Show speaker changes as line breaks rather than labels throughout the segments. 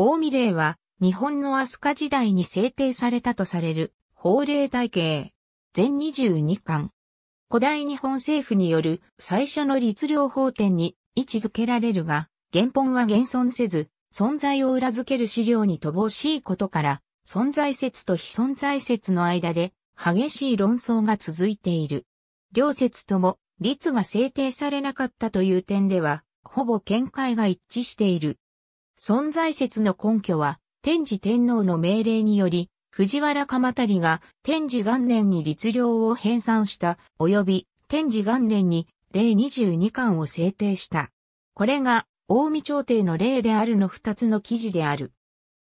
大見令は、日本の飛鳥時代に制定されたとされる、法令体系。全22巻。古代日本政府による最初の律令法典に位置づけられるが、原本は現存せず、存在を裏付ける資料に乏しいことから、存在説と非存在説の間で激しい論争が続いている。両説とも、律が制定されなかったという点では、ほぼ見解が一致している。存在説の根拠は、天智天皇の命令により、藤原鎌足が天智元年に律令を編纂した、及び天智元年に例22巻を制定した。これが、大見朝廷の例であるの二つの記事である。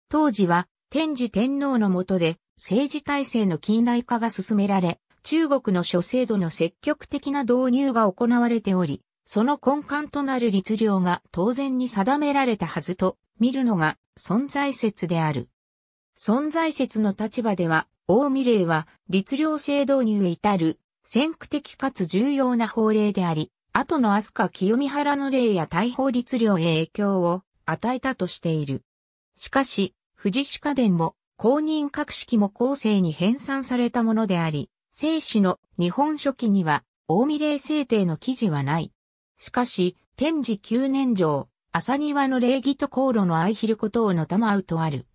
当時は、天智天皇の下で、政治体制の近代化が進められ、中国の諸制度の積極的な導入が行われており、その根幹となる律令が当然に定められたはずと見るのが存在説である。存在説の立場では、大未令は律令制導入へ至る先駆的かつ重要な法令であり、後の飛鳥清見原の令や大法律令へ影響を与えたとしている。しかし、富士家伝も公認格式も後世に編纂されたものであり、正史の日本書紀には、大未令制定の記事はない。しかし、天智九年城、朝庭の礼儀と航路の相ひることをのたまうとある。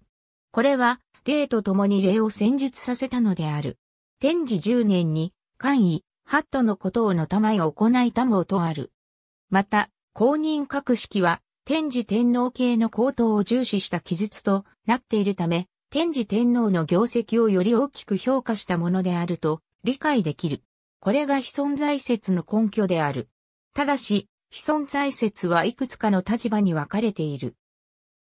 これは、礼と共に礼を戦術させたのである。天智十年に、官位、ハットのことをのたまい行いたもとある。また、公認格式は、天智天皇系の高等を重視した記述となっているため、天智天皇の業績をより大きく評価したものであると理解できる。これが非存在説の根拠である。ただし、既存在説はいくつかの立場に分かれている。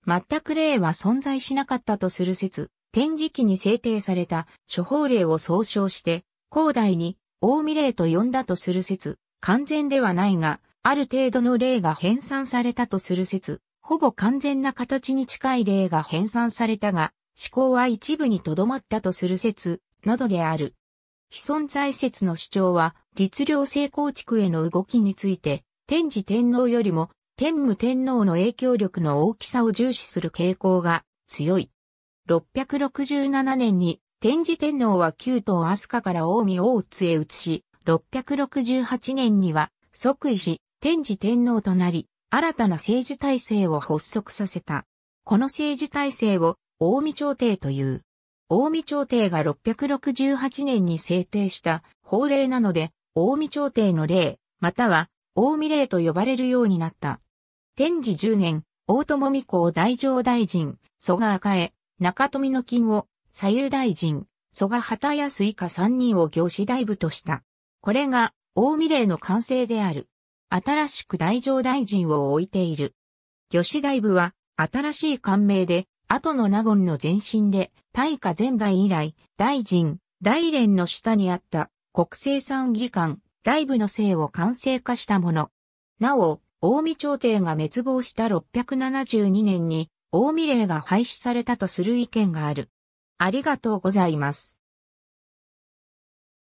全く例は存在しなかったとする説、展示記に制定された処方例を総称して、広大に大見例と呼んだとする説、完全ではないが、ある程度の例が編纂されたとする説、ほぼ完全な形に近い例が編纂されたが、思考は一部にとどまったとする説、などである。既存在説の主張は、律令制構築への動きについて、天智天皇よりも天武天皇の影響力の大きさを重視する傾向が強い。667年に天智天皇は旧東飛鳥から近江大津へ移し、668年には即位し、天智天皇となり、新たな政治体制を発足させた。この政治体制を近江朝廷という。近江朝廷が668年に制定した法令なので、大見朝廷の霊、または、大見霊と呼ばれるようになった。天智十年、大友美子を大上大臣、蘇我赤江、中富の金を、左右大臣、蘇我畑康以下三人を行士大部とした。これが、大見霊の完成である。新しく大上大臣を置いている。魚師大部は、新しい官名で、後の名言の前身で、大化前代以来、大臣、大連の下にあった国政参議官、ライブの姓を完成化したもの。なお、近江朝廷が滅亡した672年に、近江令が廃止されたとする意見がある。ありがとうございます。